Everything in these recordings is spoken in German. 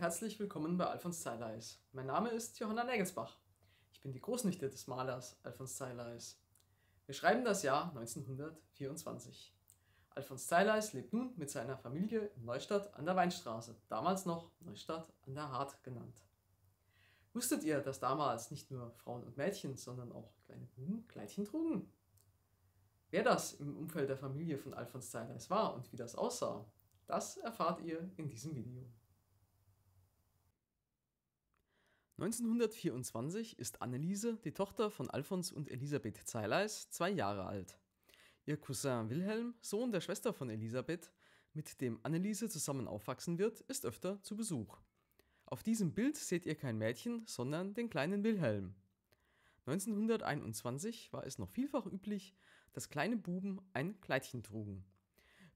herzlich willkommen bei Alfons Zeileis. Mein Name ist Johanna Nägelsbach. Ich bin die Großnichte des Malers Alfons Zeileis. Wir schreiben das Jahr 1924. Alfons Zeileis lebt nun mit seiner Familie in Neustadt an der Weinstraße, damals noch Neustadt an der Hart genannt. Wusstet ihr, dass damals nicht nur Frauen und Mädchen, sondern auch kleine Buben Kleidchen trugen? Wer das im Umfeld der Familie von Alfons Zeileis war und wie das aussah, das erfahrt ihr in diesem Video. 1924 ist Anneliese, die Tochter von Alfons und Elisabeth Zeileis, zwei Jahre alt. Ihr Cousin Wilhelm, Sohn der Schwester von Elisabeth, mit dem Anneliese zusammen aufwachsen wird, ist öfter zu Besuch. Auf diesem Bild seht ihr kein Mädchen, sondern den kleinen Wilhelm. 1921 war es noch vielfach üblich, dass kleine Buben ein Kleidchen trugen.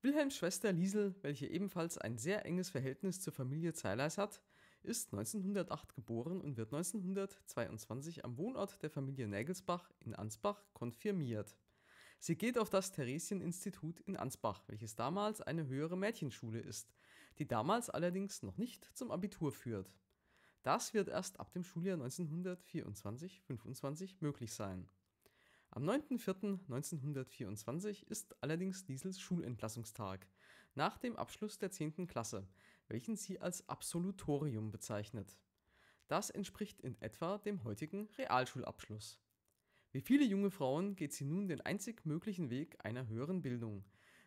Wilhelms Schwester Liesel, welche ebenfalls ein sehr enges Verhältnis zur Familie Zeileis hat, ist 1908 geboren und wird 1922 am Wohnort der Familie Nägelsbach in Ansbach konfirmiert. Sie geht auf das Theresieninstitut in Ansbach, welches damals eine höhere Mädchenschule ist, die damals allerdings noch nicht zum Abitur führt. Das wird erst ab dem Schuljahr 1924-25 möglich sein. Am 9.04.1924 ist allerdings Diesels Schulentlassungstag, nach dem Abschluss der 10. Klasse, welchen sie als Absolutorium bezeichnet. Das entspricht in etwa dem heutigen Realschulabschluss. Wie viele junge Frauen geht sie nun den einzig möglichen Weg einer höheren Bildung,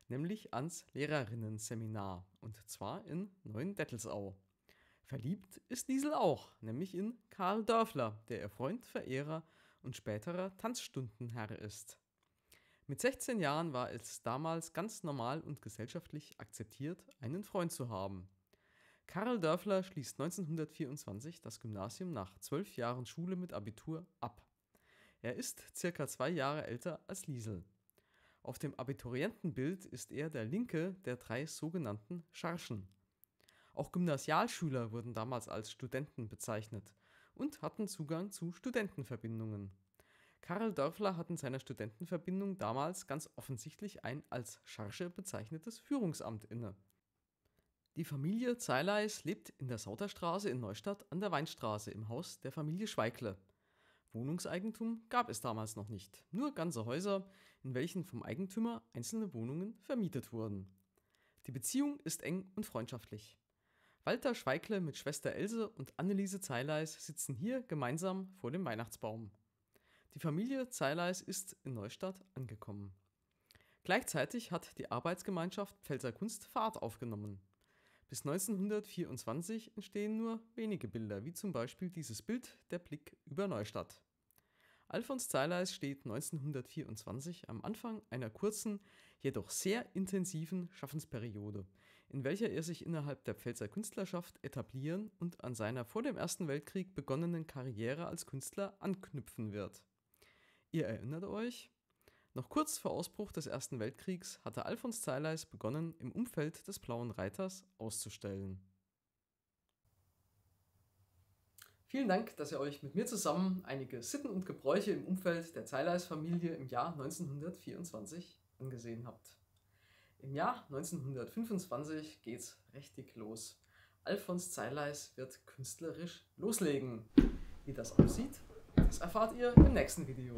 nämlich ans Lehrerinnenseminar, und zwar in Neuendettelsau. Verliebt ist Liesel auch, nämlich in Karl Dörfler, der ihr Freund, Verehrer und späterer Tanzstundenherr ist. Mit 16 Jahren war es damals ganz normal und gesellschaftlich akzeptiert, einen Freund zu haben. Karl Dörfler schließt 1924 das Gymnasium nach zwölf Jahren Schule mit Abitur ab. Er ist circa zwei Jahre älter als Liesel. Auf dem Abiturientenbild ist er der linke der drei sogenannten Scharschen. Auch Gymnasialschüler wurden damals als Studenten bezeichnet und hatten Zugang zu Studentenverbindungen. Karl Dörfler hat in seiner Studentenverbindung damals ganz offensichtlich ein als Charge bezeichnetes Führungsamt inne. Die Familie Zeileis lebt in der Sauterstraße in Neustadt an der Weinstraße im Haus der Familie Schweigle. Wohnungseigentum gab es damals noch nicht, nur ganze Häuser, in welchen vom Eigentümer einzelne Wohnungen vermietet wurden. Die Beziehung ist eng und freundschaftlich. Walter Schweigle mit Schwester Else und Anneliese Zeileis sitzen hier gemeinsam vor dem Weihnachtsbaum. Die Familie Zeileis ist in Neustadt angekommen. Gleichzeitig hat die Arbeitsgemeinschaft Pfälzer Kunst Fahrt aufgenommen. Bis 1924 entstehen nur wenige Bilder, wie zum Beispiel dieses Bild Der Blick über Neustadt. Alfons Zeileis steht 1924 am Anfang einer kurzen, jedoch sehr intensiven Schaffensperiode, in welcher er sich innerhalb der Pfälzer Künstlerschaft etablieren und an seiner vor dem Ersten Weltkrieg begonnenen Karriere als Künstler anknüpfen wird. Ihr erinnert euch, noch kurz vor Ausbruch des Ersten Weltkriegs hatte Alfons Zeileis begonnen, im Umfeld des Blauen Reiters auszustellen. Vielen Dank, dass ihr euch mit mir zusammen einige Sitten und Gebräuche im Umfeld der Zeileis-Familie im Jahr 1924 angesehen habt. Im Jahr 1925 geht's richtig los. Alfons Zeileis wird künstlerisch loslegen. Wie das aussieht, das erfahrt ihr im nächsten Video.